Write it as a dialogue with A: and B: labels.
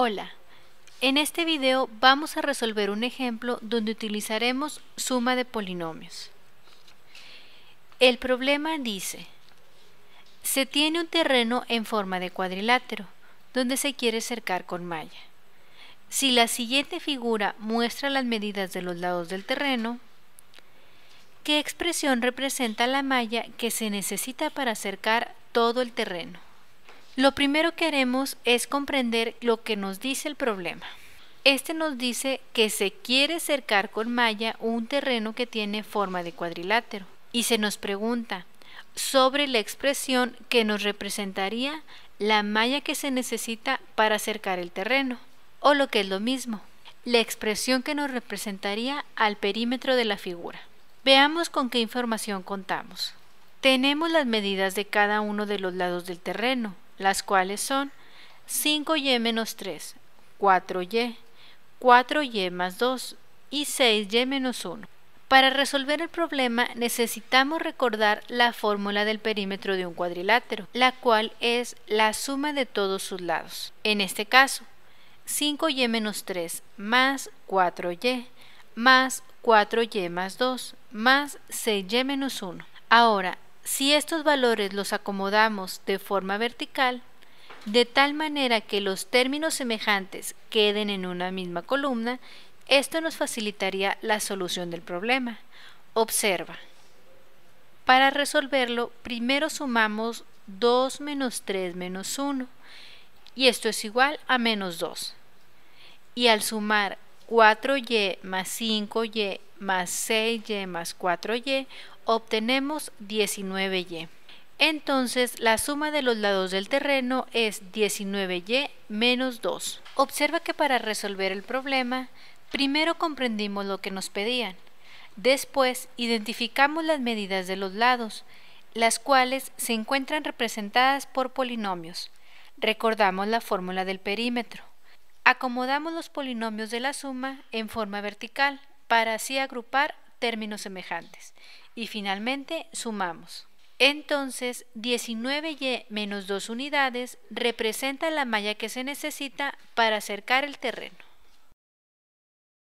A: Hola, en este video vamos a resolver un ejemplo donde utilizaremos suma de polinomios. El problema dice, se tiene un terreno en forma de cuadrilátero, donde se quiere cercar con malla. Si la siguiente figura muestra las medidas de los lados del terreno, ¿qué expresión representa la malla que se necesita para cercar todo el terreno? Lo primero que haremos es comprender lo que nos dice el problema. Este nos dice que se quiere cercar con malla un terreno que tiene forma de cuadrilátero y se nos pregunta sobre la expresión que nos representaría la malla que se necesita para cercar el terreno o lo que es lo mismo, la expresión que nos representaría al perímetro de la figura. Veamos con qué información contamos. Tenemos las medidas de cada uno de los lados del terreno, las cuales son 5y e menos 3, 4y, 4y más 2 y 6y e menos 1. Para resolver el problema necesitamos recordar la fórmula del perímetro de un cuadrilátero, la cual es la suma de todos sus lados. En este caso, 5y e menos 3 más 4y más 4y más 2 más 6y menos 1. Ahora, si estos valores los acomodamos de forma vertical, de tal manera que los términos semejantes queden en una misma columna, esto nos facilitaría la solución del problema. Observa. Para resolverlo, primero sumamos 2 menos 3 menos 1, y esto es igual a menos 2. Y al sumar 4y más 5y más 6y más 4y, obtenemos 19y. Entonces, la suma de los lados del terreno es 19y menos 2. Observa que para resolver el problema, primero comprendimos lo que nos pedían. Después, identificamos las medidas de los lados, las cuales se encuentran representadas por polinomios. Recordamos la fórmula del perímetro. Acomodamos los polinomios de la suma en forma vertical para así agrupar términos semejantes. Y finalmente sumamos. Entonces, 19y menos 2 unidades representa la malla que se necesita para acercar el terreno.